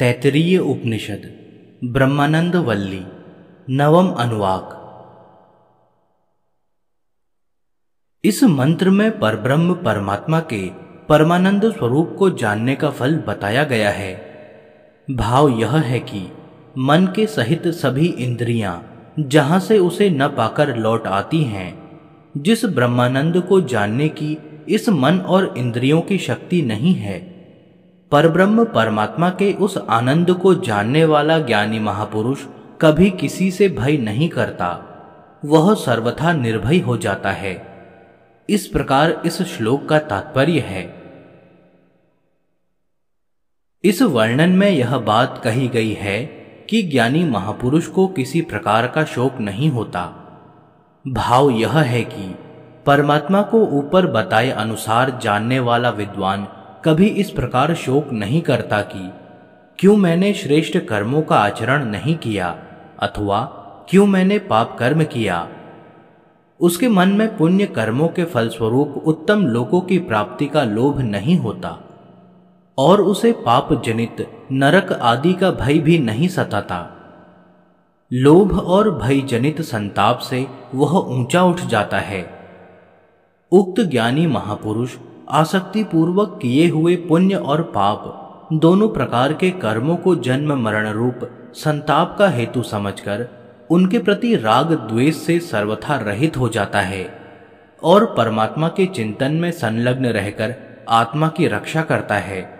तैतरीय उपनिषद ब्रह्मानंद वल्ली नवम अनुवाक इस मंत्र में परब्रह्म परमात्मा के परमानंद स्वरूप को जानने का फल बताया गया है भाव यह है कि मन के सहित सभी इंद्रियां जहां से उसे न पाकर लौट आती हैं जिस ब्रह्मानंद को जानने की इस मन और इंद्रियों की शक्ति नहीं है परब्रह्म परमात्मा के उस आनंद को जानने वाला ज्ञानी महापुरुष कभी किसी से भय नहीं करता वह सर्वथा निर्भय हो जाता है इस प्रकार इस श्लोक का तात्पर्य है इस वर्णन में यह बात कही गई है कि ज्ञानी महापुरुष को किसी प्रकार का शोक नहीं होता भाव यह है कि परमात्मा को ऊपर बताए अनुसार जानने वाला विद्वान कभी इस प्रकार शोक नहीं करता कि क्यों मैंने श्रेष्ठ कर्मों का आचरण नहीं किया अथवा क्यों मैंने पाप कर्म किया उसके मन में पुण्य कर्मों के फलस्वरूप उत्तम लोकों की प्राप्ति का लोभ नहीं होता और उसे पाप जनित नरक आदि का भय भी नहीं सताता लोभ और भय जनित संताप से वह ऊंचा उठ जाता है उक्त ज्ञानी महापुरुष आसक्ति पूर्वक किए हुए पुण्य और पाप दोनों प्रकार के कर्मों को जन्म मरण रूप संताप का हेतु समझकर उनके प्रति राग द्वेष से सर्वथा रहित हो जाता है और परमात्मा के चिंतन में संलग्न रहकर आत्मा की रक्षा करता है